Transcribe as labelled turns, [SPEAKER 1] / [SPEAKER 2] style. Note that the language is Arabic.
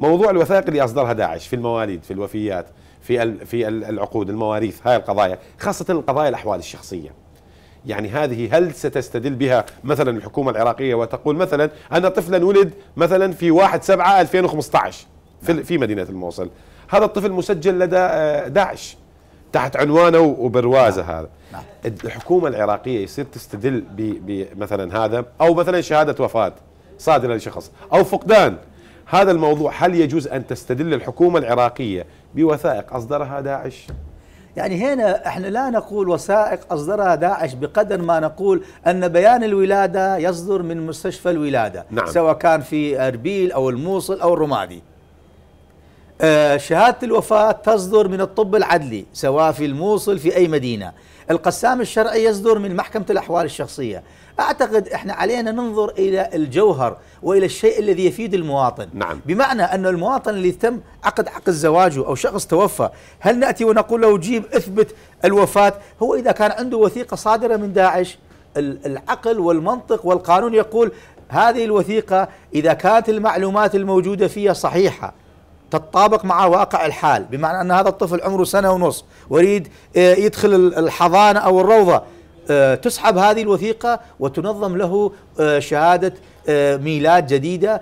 [SPEAKER 1] موضوع الوثائق اللي اصدرها داعش في المواليد في الوفيات في في العقود المواريث هاي القضايا خاصه القضايا الاحوال الشخصيه يعني هذه هل ستستدل بها مثلا الحكومه العراقيه وتقول مثلا ان طفلا ولد مثلا في 1 7 2015 في في مدينه الموصل هذا الطفل مسجل لدى آه، داعش تحت عنوانه وبروازه نعم. هذا نعم. الحكومه العراقيه يصير تستدل بمثلا هذا او مثلا شهاده وفاه صادره لشخص او فقدان هذا الموضوع هل يجوز أن تستدل الحكومة العراقية بوثائق أصدرها داعش؟
[SPEAKER 2] يعني هنا احنا لا نقول وثائق اصدرها داعش بقدر ما نقول ان بيان الولاده يصدر من مستشفى الولاده نعم. سواء كان في اربيل او الموصل او الرمادي آه، شهادة الوفاة تصدر من الطب العدلي سواء في الموصل في أي مدينة القسام الشرعي يصدر من محكمة الأحوال الشخصية أعتقد إحنا علينا ننظر إلى الجوهر وإلى الشيء الذي يفيد المواطن نعم. بمعنى أن المواطن اللي تم عقد عقد زواجه أو شخص توفى هل نأتي ونقول له جيب اثبت الوفاة هو إذا كان عنده وثيقة صادرة من داعش العقل والمنطق والقانون يقول هذه الوثيقة إذا كانت المعلومات الموجودة فيها صحيحة تتطابق مع واقع الحال بمعنى أن هذا الطفل عمره سنة ونص ويريد آه، يدخل الحضانة أو الروضة آه، تسحب هذه الوثيقة وتنظم له آه، شهادة ميلاد جديدة